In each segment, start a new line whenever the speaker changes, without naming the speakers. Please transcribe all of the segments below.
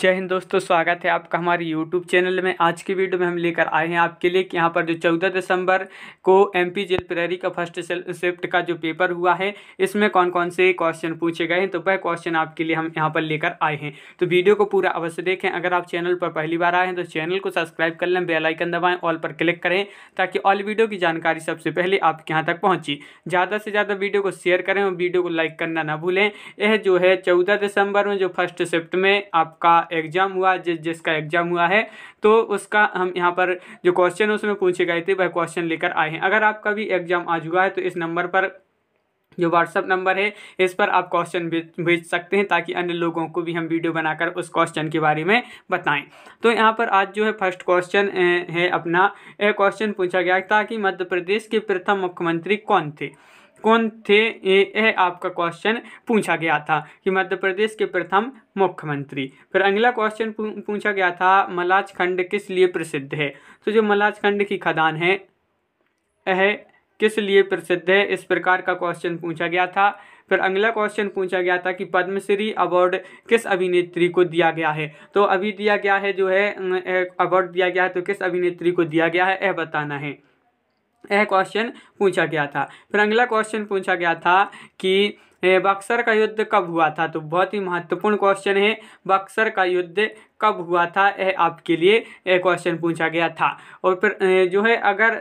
जय हिंद दोस्तों स्वागत है आपका हमारे YouTube चैनल में आज की वीडियो में हम लेकर आए हैं आपके लिए कि यहाँ पर जो 14 दिसंबर को एम पी जेल प्रेरी का फर्स्ट शिफ्ट का जो पेपर हुआ है इसमें कौन कौन से क्वेश्चन पूछे गए हैं तो वह क्वेश्चन आपके लिए हम यहाँ पर लेकर आए हैं तो वीडियो को पूरा अवश्य देखें अगर आप चैनल पर पहली बार आए हैं तो चैनल को सब्सक्राइब कर लें बेलाइकन दबाएँ ऑल पर क्लिक करें ताकि ऑल वीडियो की जानकारी सबसे पहले आपके यहाँ तक पहुँची ज़्यादा से ज़्यादा वीडियो को शेयर करें और वीडियो को लाइक करना ना भूलें यह जो है चौदह दिसंबर में जो फर्स्ट शिफ्ट में आपका एग्ज़ाम हुआ जिस जिसका एग्ज़ाम हुआ है तो उसका हम यहाँ पर जो क्वेश्चन है उसमें पूछे गए थे वह क्वेश्चन लेकर आए हैं अगर आपका भी एग्ज़ाम आज हुआ है तो इस नंबर पर जो व्हाट्सअप नंबर है इस पर आप क्वेश्चन भेज सकते हैं ताकि अन्य लोगों को भी हम वीडियो बनाकर उस क्वेश्चन के बारे में बताएं तो यहाँ पर आज जो है फर्स्ट क्वेश्चन है अपना क्वेश्चन पूछा गया था कि मध्य प्रदेश के प्रथम मुख्यमंत्री कौन थे कौन थे यह आपका क्वेश्चन पूछा गया था कि मध्य प्रदेश के प्रथम मुख्यमंत्री फिर अगला क्वेश्चन पूछा गया था मलाज खंड किस लिए प्रसिद्ध है तो जो मलाज खंड की खदान है यह किस लिए प्रसिद्ध है इस प्रकार का क्वेश्चन पूछा गया था फिर अगला क्वेश्चन पूछा गया था कि पद्मश्री अवार्ड किस अभिनेत्री को दिया गया है तो अभी दिया गया है जो है अवार्ड दिया गया है तो किस अभिनेत्री को दिया गया है यह बताना है यह क्वेश्चन पूछा गया था फिर अगला क्वेश्चन पूछा गया था कि बक्सर का युद्ध कब हुआ था तो बहुत ही महत्वपूर्ण क्वेश्चन है बक्सर का युद्ध कब हुआ था यह आपके लिए क्वेश्चन पूछा गया था और फिर जो है अगर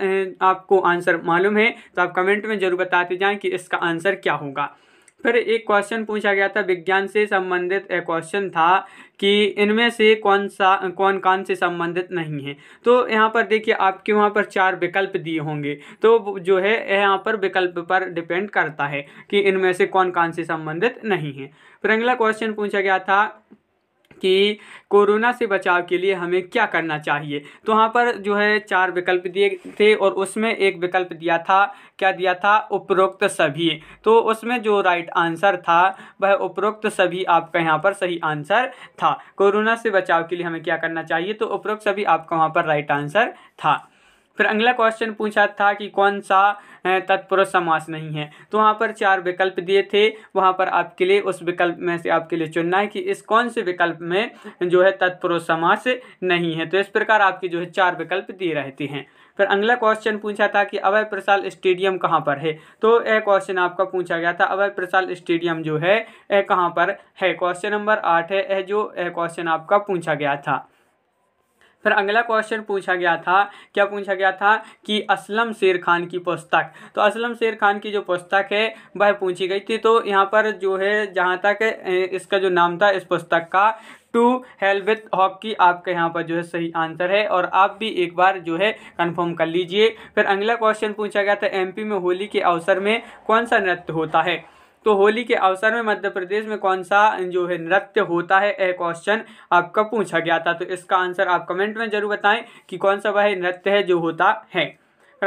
आपको आंसर मालूम है तो आप कमेंट में ज़रूर बताते जाएं कि इसका आंसर क्या होगा फिर एक क्वेश्चन पूछा गया था विज्ञान से संबंधित क्वेश्चन था कि इनमें से कौन सा कौन कौन से संबंधित नहीं है तो यहाँ पर देखिए आपके वहाँ पर चार विकल्प दिए होंगे तो जो है यहाँ पर विकल्प पर डिपेंड करता है कि इनमें से कौन कौन से संबंधित नहीं है फिर अगला क्वेश्चन पूछा गया था कि कोरोना से बचाव के लिए हमें क्या करना चाहिए तो वहाँ पर जो है चार विकल्प दिए थे और उसमें एक विकल्प दिया था क्या दिया था उपरोक्त सभी तो उसमें जो राइट आंसर था वह उपरोक्त सभी आपका यहाँ पर सही आंसर था कोरोना से बचाव के लिए हमें क्या करना चाहिए तो उपरोक्त सभी आपका वहाँ पर राइट आंसर था फिर अगला क्वेश्चन पूछा था कि कौन सा तत्पुरुष समास नहीं है तो वहाँ पर चार विकल्प दिए थे वहाँ पर आपके लिए उस विकल्प में से आपके लिए चुनना है कि इस कौन से विकल्प में जो है तत्पुरुष समास नहीं है तो इस प्रकार आपके जो है चार विकल्प दिए रहते हैं फिर अगला क्वेश्चन पूछा था कि अभय प्रसाद स्टेडियम कहाँ पर है तो यह क्वेश्चन आपका पूछा गया था अभय प्रसाद स्टेडियम जो है यह कहाँ पर है क्वेश्चन नंबर आठ है यह जो यह क्वेश्चन आपका पूछा गया था फिर अगला क्वेश्चन पूछा गया था क्या पूछा गया था कि असलम शेर खान की पुस्तक तो असलम शेर खान की जो पुस्तक है वह पूछी गई थी तो यहाँ पर जो है जहाँ तक इसका जो नाम था इस पुस्तक का टू हेल्प विथ हॉकी आपके यहाँ पर जो है सही आंसर है और आप भी एक बार जो है कंफर्म कर लीजिए फिर अगला क्वेश्चन पूछा गया था एमपी में होली के अवसर में कौन सा नृत्य होता है तो होली के अवसर में मध्य प्रदेश में कौन सा जो है नृत्य होता है यह क्वेश्चन आपका पूछा गया था तो इसका आंसर आप कमेंट में जरूर बताएं कि कौन सा वह नृत्य है जो होता है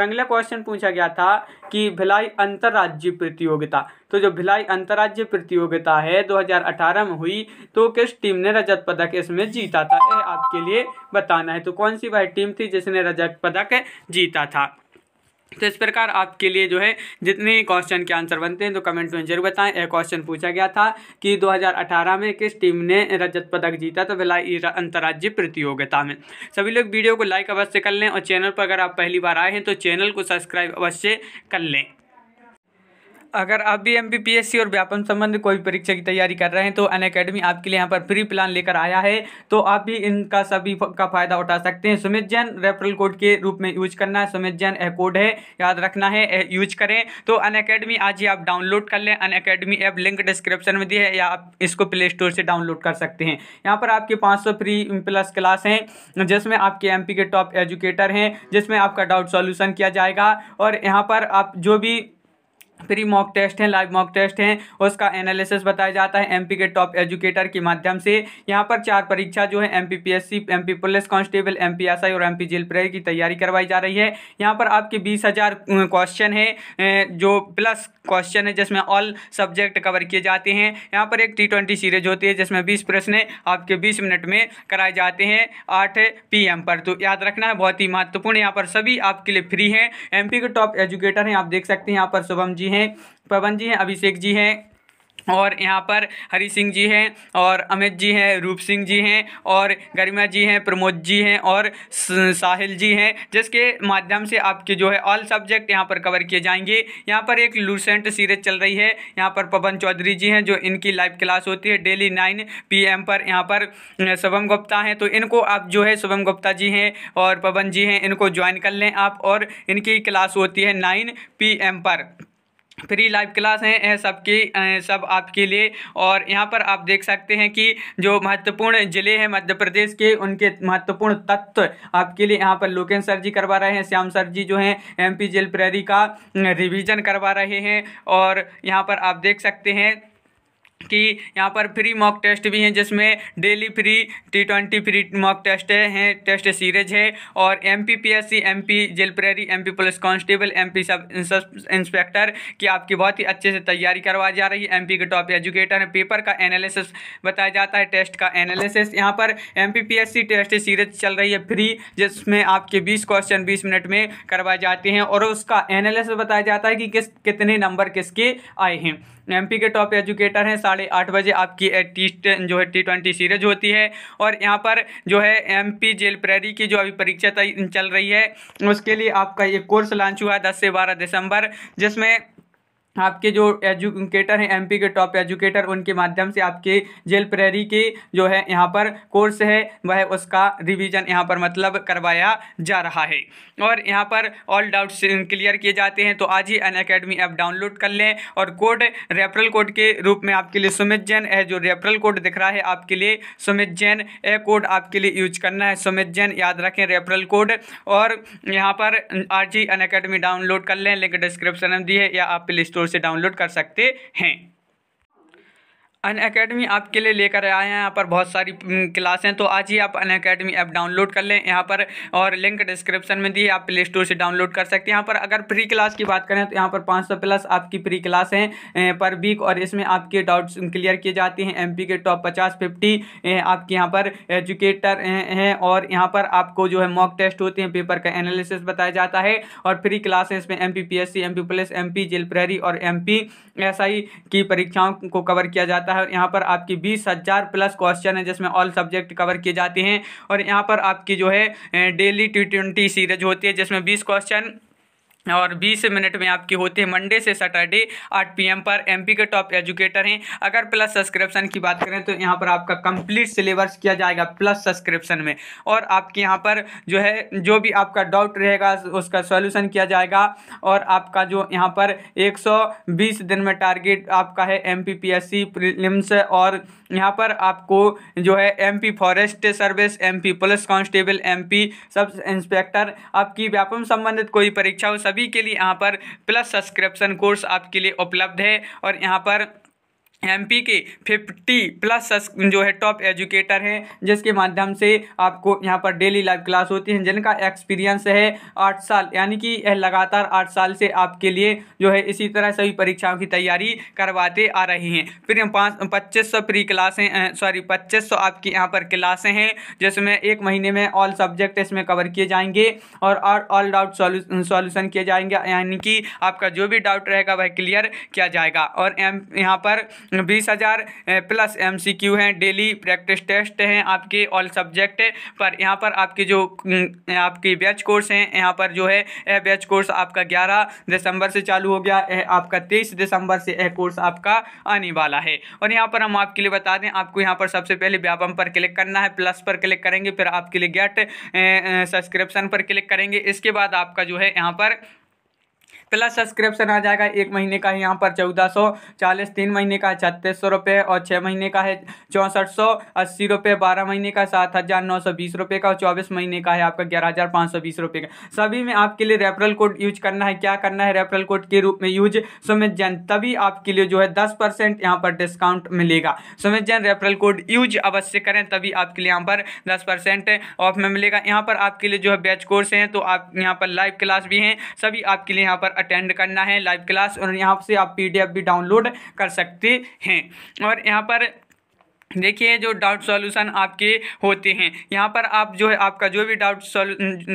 अगला क्वेश्चन पूछा गया था कि भिलाई अंतर्राज्य प्रतियोगिता तो जो भिलाई अंतर्राज्य प्रतियोगिता है 2018 में हुई तो किस टीम ने रजत पदक इसमें जीता था यह आपके लिए बताना है तो कौन सी वह टीम थी जिसने रजत पदक जीता था तो इस प्रकार आपके लिए जो है जितने क्वेश्चन के आंसर बनते हैं तो कमेंट में जरूर बताएं एक क्वेश्चन पूछा गया था कि 2018 में किस टीम ने रजत पदक जीता तो भिलाई अंतर्राज्यीय प्रतियोगिता में सभी लोग वीडियो को लाइक अवश्य कर लें और चैनल पर अगर आप पहली बार आए हैं तो चैनल को सब्सक्राइब अवश्य कर लें अगर आप भी एम और व्यापन संबंध कोई परीक्षा की तैयारी कर रहे हैं तो अन अकेडमी आपके लिए यहाँ पर फ्री प्लान लेकर आया है तो आप भी इनका सभी का फायदा उठा सकते हैं सुमित जैन रेफरल कोड के रूप में यूज करना है सुमित जैन ए कोड है याद रखना है यूज करें तो अन अकेडमी आज ही आप डाउनलोड कर लें Unacademy app link description में दी है या आप इसको प्ले स्टोर से डाउनलोड कर सकते हैं यहाँ पर आपके पाँच फ्री प्लस क्लास हैं जिसमें आपके एम के टॉप एजुकेटर हैं जिसमें आपका डाउट सॉल्यूशन किया जाएगा और यहाँ पर आप जो भी फ्री मॉक टेस्ट हैं लाइव मॉक टेस्ट हैं उसका एनालिसिस बताया जाता है एमपी के टॉप एजुकेटर के माध्यम से यहाँ पर चार परीक्षा जो है MP M MP police constable S I और एमपी जेल प्रेयर की तैयारी करवाई जा रही है यहाँ पर आपके बीस हज़ार क्वेश्चन है जो प्लस क्वेश्चन है जिसमें ऑल सब्जेक्ट कवर किए जाते हैं यहाँ पर एक टी ट्वेंटी सीरीज होती है जिसमें बीस प्रश्न आपके बीस मिनट में कराए जाते हैं आठ पी पर तो याद रखना है बहुत ही महत्वपूर्ण यहाँ पर सभी आपके लिए फ्री हैं एम के टॉप एजुकेटर हैं आप देख सकते हैं यहाँ पर शुभम जी जी हैं पवन जी हैं अभिषेक जी हैं और यहाँ पर हरी सिंह जी हैं और अमित जी हैं रूप सिंह जी हैं और गरिमा जी हैं प्रमोद जी हैं और साहिल जी हैं जिसके माध्यम से आपके जो है ऑल सब्जेक्ट यहाँ पर कवर किए जाएंगे यहाँ पर एक लूसेंट सीरीज चल रही है यहाँ पर पवन चौधरी जी हैं जो इनकी लाइव क्लास होती है डेली नाइन पीएम पर यहाँ पर शुभम गुप्ता हैं तो इनको आप जो है शुभम गुप्ता जी हैं और पवन जी हैं इनको ज्वाइन कर लें आप और इनकी क्लास होती है नाइन पी पर फ्री लाइव क्लास हैं सबकी सब आपके लिए और यहाँ पर आप देख सकते हैं कि जो महत्वपूर्ण ज़िले हैं मध्य प्रदेश के उनके महत्वपूर्ण तत्व आपके लिए यहाँ पर लोकेन सर जी करवा रहे हैं श्याम सर जी जो हैं एमपी जेल प्रहरी का रिवीजन करवा रहे हैं और यहाँ पर आप देख सकते हैं कि यहाँ पर फ्री मॉक टेस्ट भी हैं जिसमें daily free T twenty free mock test हैं टेस्ट सीरीज है और M P P S C M P jail Prahari M P police constable M P sub inspector की आपकी बहुत ही अच्छे से तैयारी करवाई जा रही है एम पी के टॉप एजुकेटर हैं पेपर का एनालिसिस बताया जाता है टेस्ट का एनालिसिस यहाँ पर M P P S C test series चल रही है फ्री जिसमें आपके बीस क्वेश्चन बीस मिनट में करवाए जाते हैं और उसका एनालिसिस बताया जाता है कि किस कितने नंबर किसके आए हैं एमपी के टॉप एजुकेटर हैं साढ़े आठ बजे आपकी टी जो है टी ट्वेंटी सीरीज होती है और यहाँ पर जो है एमपी जेल प्रेरी की जो अभी परीक्षा चल रही है उसके लिए आपका ये कोर्स लॉन्च हुआ है दस से बारह दिसंबर जिसमें आपके जो एजुकेटर हैं एमपी के टॉप एजुकेटर उनके माध्यम से आपके जेल प्रहरी के जो है यहाँ पर कोर्स है वह उसका रिवीजन यहाँ पर मतलब करवाया जा रहा है और यहाँ पर ऑल डाउट्स क्लियर किए जाते हैं तो आज ही अन अकेडमी ऐप डाउनलोड कर लें और कोड रेफरल कोड के रूप में आपके लिए सुमित जैन है जो रेफरल कोड दिख रहा है आपके लिए सुमित जैन ए कोड आपके लिए यूज करना है सुमित जैन याद रखें रेफरल कोड और यहाँ पर आज ही अन अकेडमी डाउनलोड कर लें लिंक डिस्क्रिप्शन में दी है या आप प्ले स्टोर से डाउनलोड कर सकते हैं अन अकेडमी आपके लिए लेकर आए हैं यहाँ पर बहुत सारी क्लास हैं तो आज ही आप अन अकेडमी ऐप डाउनलोड कर लें यहाँ पर और लिंक डिस्क्रिप्शन में दिए आप प्ले स्टोर से डाउनलोड कर सकते हैं यहाँ पर अगर फ्री क्लास की बात करें तो यहाँ पर 500 प्लस आपकी फ्री क्लास हैं पर वीक और इसमें आपके डाउट्स क्लियर किए जाते हैं एम के टॉप पचास फिफ्टी आपके यहाँ पर एजुकेटर हैं और यहाँ पर आपको जो है मॉक टेस्ट होते हैं पेपर का एनालिसिस बताया जाता है और फ्री हैं इसमें M P P S C M P M P jail Prahari और एम पी एस आई की परीक्षाओं को कवर किया जाता है है यहाँ पर आपकी बीस हज़ार प्लस क्वेश्चन है जिसमें ऑल सब्जेक्ट कवर किए जाते हैं और यहाँ पर आपकी जो है डेली टी ट्वेंटी सीरीज होती है जिसमें बीस क्वेश्चन और 20 मिनट में आपकी होती है मंडे से सैटरडे 8 पीएम पर एमपी के टॉप एजुकेटर हैं अगर प्लस सब्सक्रिप्शन की बात करें तो यहाँ पर आपका कंप्लीट सिलेबस किया जाएगा प्लस सब्सक्रिप्शन में और आपके यहाँ पर जो है जो भी आपका डाउट रहेगा उसका सॉल्यूशन किया जाएगा और आपका जो यहाँ पर 120 दिन में टारगेट आपका है एम पी और यहाँ पर आपको जो है M forest service M police constable M sub inspector आपकी व्यापम संबंधित कोई परीक्षा हो सब सभी के लिए यहाँ पर प्लस सब्सक्रिप्शन कोर्स आपके लिए उपलब्ध है और यहाँ पर एमपी के 50 प्लस जो है टॉप एजुकेटर हैं जिसके माध्यम से आपको यहाँ पर डेली लाइव क्लास होती है जिनका एक्सपीरियंस है आठ साल यानी कि यह लगातार आठ साल से आपके लिए जो है इसी तरह सभी परीक्षाओं की तैयारी करवाते आ रही हैं फिर पाँच पच्चीस सौ प्री क्लासें सॉरी पच्चीस सौ आपकी यहाँ पर क्लासें हैं जिसमें एक महीने में ऑल सब्जेक्ट इसमें कवर किए जाएंगे और ऑल डाउट सॉल्यूशन किए जाएंगे यानी कि आपका जो भी डाउट रहेगा वह क्लियर किया जाएगा और एम यहाँ पर बीस हज़ार प्लस एम सी क्यू हैं डेली प्रैक्टिस टेस्ट हैं आपके ऑल सब्जेक्ट पर यहाँ पर आपके जो आपके बैच कोर्स हैं यहाँ पर जो है यह बैच कोर्स आपका ग्यारह दिसंबर से चालू हो गया यह आपका तेईस दिसंबर से यह कोर्स आपका आने वाला है और यहाँ पर हम आपके लिए बता दें आपको यहाँ पर सबसे पहले व्यापम पर क्लिक करना है प्लस पर क्लिक करेंगे फिर आपके लिए गेट सब्सक्रिप्शन पर क्लिक करेंगे इसके बाद आपका जो है यहाँ पर प्लस सब्सक्रिप्शन आ जाएगा एक महीने का है यहाँ पर चौदह सौ चालीस तीन महीने का है छत्तीस सौ रुपये और छः महीने का है चौंसठ सौ अस्सी रुपये बारह महीने का सात हज़ार नौ सौ बीस रुपये का और चौबीस महीने का है आपका ग्यारह हज़ार पाँच सौ बीस रुपये का सभी में आपके लिए रेफरल कोड यूज करना है क्या करना है रेफरल कोड के रूप में यूज सुमित जैन तभी आपके लिए जो है दस परसेंट यहाँ पर डिस्काउंट मिलेगा Sumit Jain referral code use अवश्य करें तभी आपके लिए यहाँ पर दस परसेंट ऑफ में मिलेगा यहाँ पर आपके लिए जो है बैच कोर्स हैं तो आप यहाँ पर लाइव क्लास भी हैं सभी आपके लिए यहाँ पर अटेंड करना है लाइव क्लास और यहाँ से आप पी भी डाउनलोड कर सकते हैं और यहाँ पर देखिए जो डाउट सॉल्यूशन आपके होते हैं यहाँ पर आप जो है आपका जो भी डाउट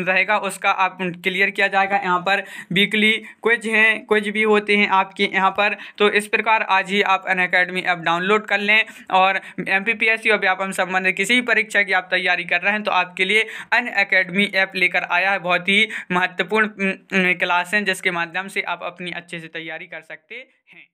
रहेगा उसका आप क्लियर किया जाएगा यहाँ पर वीकली क्विज हैं क्विज भी होते हैं आपके यहाँ पर तो इस प्रकार आज ही आप अन अकेडमी ऐप डाउनलोड कर लें और M P P S C और व्यापम संबंधित किसी भी परीक्षा की आप तैयारी कर रहे हैं तो आपके लिए अन अकेडमी ऐप लेकर आया है बहुत ही महत्वपूर्ण क्लास हैं जिसके माध्यम से आप अपनी अच्छे से तैयारी कर सकते हैं